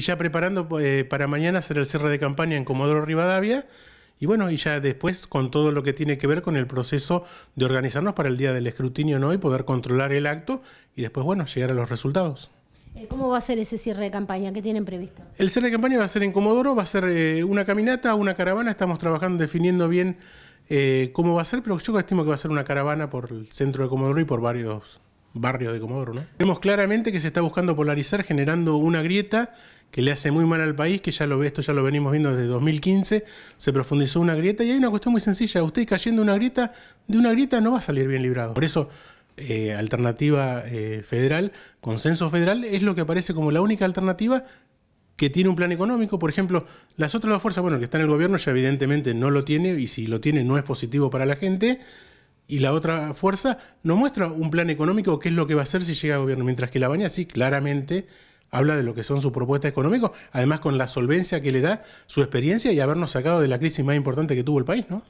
ya preparando eh, para mañana hacer el cierre de campaña en Comodoro Rivadavia y bueno, y ya después con todo lo que tiene que ver con el proceso de organizarnos para el día del escrutinio no y poder controlar el acto y después bueno, llegar a los resultados. Eh, ¿Cómo va a ser ese cierre de campaña? ¿Qué tienen previsto? El cierre de campaña va a ser en Comodoro, va a ser eh, una caminata, una caravana, estamos trabajando, definiendo bien cómo va a ser, pero yo estimo que va a ser una caravana por el centro de Comodoro y por varios barrios de Comodoro. ¿no? Vemos claramente que se está buscando polarizar generando una grieta que le hace muy mal al país, que ya lo ve esto ya lo venimos viendo desde 2015, se profundizó una grieta y hay una cuestión muy sencilla, usted cayendo una grieta, de una grieta no va a salir bien librado. Por eso eh, alternativa eh, federal, consenso federal, es lo que aparece como la única alternativa que tiene un plan económico. Por ejemplo, las otras dos fuerzas, bueno, que está en el gobierno ya evidentemente no lo tiene y si lo tiene no es positivo para la gente. Y la otra fuerza no muestra un plan económico, qué es lo que va a hacer si llega al gobierno, mientras que la baña sí, claramente habla de lo que son sus propuestas económicas, además con la solvencia que le da su experiencia y habernos sacado de la crisis más importante que tuvo el país, ¿no?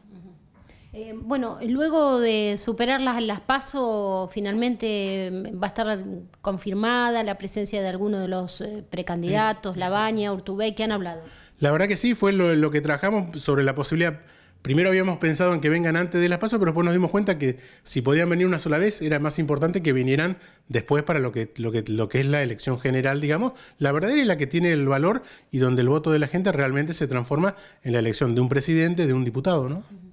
Eh, bueno, luego de superar las, las PASO, finalmente mm, va a estar confirmada la presencia de alguno de los eh, precandidatos, Labaña, Urtubey, que han hablado. La verdad que sí, fue lo que trabajamos sobre la posibilidad Primero habíamos pensado en que vengan antes de las pasos, pero después nos dimos cuenta que si podían venir una sola vez, era más importante que vinieran después para lo que, lo lo que es la elección general, digamos, la verdadera y la que tiene el valor y donde el voto de la gente realmente se transforma en la elección de un presidente, de un diputado, ¿no?